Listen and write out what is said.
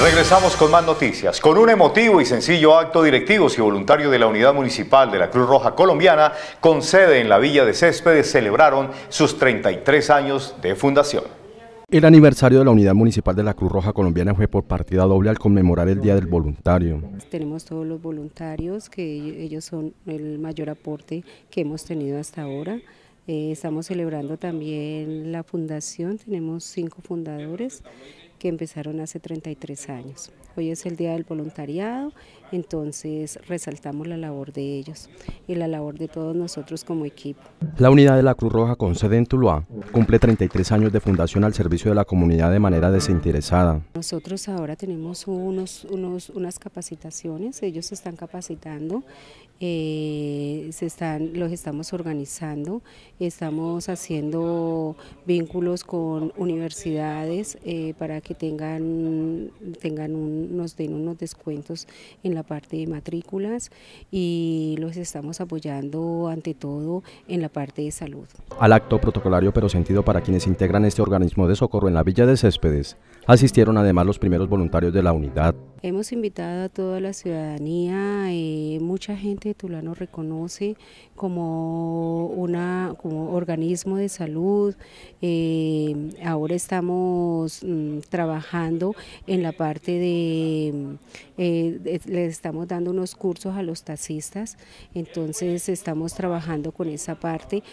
Regresamos con más noticias. Con un emotivo y sencillo acto, directivos y voluntarios de la Unidad Municipal de la Cruz Roja Colombiana, con sede en la Villa de Céspedes, celebraron sus 33 años de fundación. El aniversario de la Unidad Municipal de la Cruz Roja Colombiana fue por partida doble al conmemorar el Día del Voluntario. Tenemos todos los voluntarios, que ellos son el mayor aporte que hemos tenido hasta ahora. Eh, estamos celebrando también la fundación, tenemos cinco fundadores que empezaron hace 33 años. Hoy es el Día del Voluntariado, entonces resaltamos la labor de ellos y la labor de todos nosotros como equipo. La unidad de la Cruz Roja con sede en Tuluá cumple 33 años de fundación al servicio de la comunidad de manera desinteresada. Nosotros ahora tenemos unos, unos, unas capacitaciones, ellos se están capacitando eh, se están, los estamos organizando, estamos haciendo vínculos con universidades eh, para que tengan, tengan nos den unos descuentos en la parte de matrículas y los estamos apoyando ante todo en la parte de salud. Al acto protocolario pero sentido para quienes integran este organismo de socorro en la Villa de Céspedes, asistieron además los primeros voluntarios de la unidad. Hemos invitado a toda la ciudadanía, eh, mucha gente de Tulano reconoce como, una, como organismo de salud. Eh, ahora estamos mm, trabajando en la parte de, eh, de, le estamos dando unos cursos a los taxistas, entonces estamos trabajando con esa parte